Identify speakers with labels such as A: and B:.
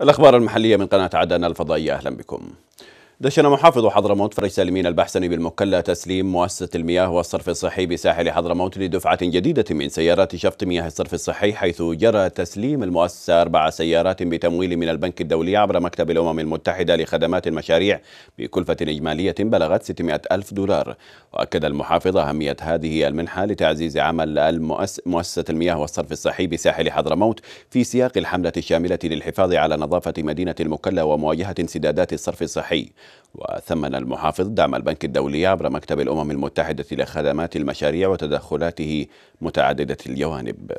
A: الأخبار المحلية من قناة عدن الفضائية أهلا بكم دشن محافظ حضرموت فرج سالمين البحسني بالمكلا تسليم مؤسسة المياه والصرف الصحي بساحل حضرموت لدفعة جديدة من سيارات شفط مياه الصرف الصحي حيث جرى تسليم المؤسسة أربع سيارات بتمويل من البنك الدولي عبر مكتب الأمم المتحدة لخدمات المشاريع بكلفة إجمالية بلغت 600 ألف دولار وأكد المحافظ أهمية هذه المنحة لتعزيز عمل مؤسسة المياه والصرف الصحي بساحل حضرموت في سياق الحملة الشاملة للحفاظ على نظافة مدينة المكلا ومواجهة انسدادات الصرف الصحي وثمن المحافظ دعم البنك الدولي عبر مكتب الأمم المتحدة لخدمات المشاريع وتدخلاته متعددة الجوانب